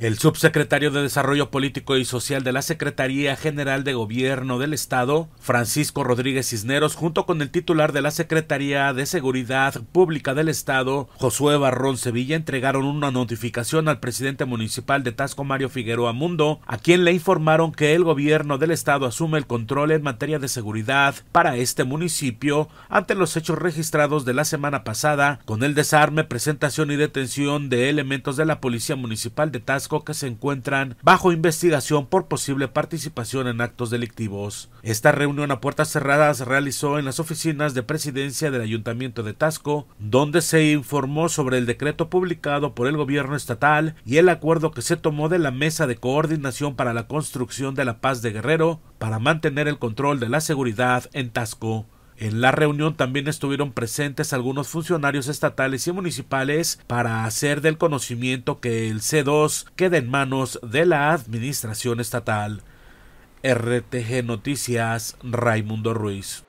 El subsecretario de Desarrollo Político y Social de la Secretaría General de Gobierno del Estado, Francisco Rodríguez Cisneros, junto con el titular de la Secretaría de Seguridad Pública del Estado, Josué Barrón Sevilla, entregaron una notificación al presidente municipal de Tasco, Mario Figueroa Mundo, a quien le informaron que el gobierno del Estado asume el control en materia de seguridad para este municipio ante los hechos registrados de la semana pasada con el desarme, presentación y detención de elementos de la Policía Municipal de Tasco que se encuentran bajo investigación por posible participación en actos delictivos. Esta reunión a puertas cerradas se realizó en las oficinas de presidencia del Ayuntamiento de Tasco, donde se informó sobre el decreto publicado por el gobierno estatal y el acuerdo que se tomó de la Mesa de Coordinación para la Construcción de la Paz de Guerrero para mantener el control de la seguridad en Tasco. En la reunión también estuvieron presentes algunos funcionarios estatales y municipales para hacer del conocimiento que el C2 quede en manos de la administración estatal. RTG Noticias, Raimundo Ruiz.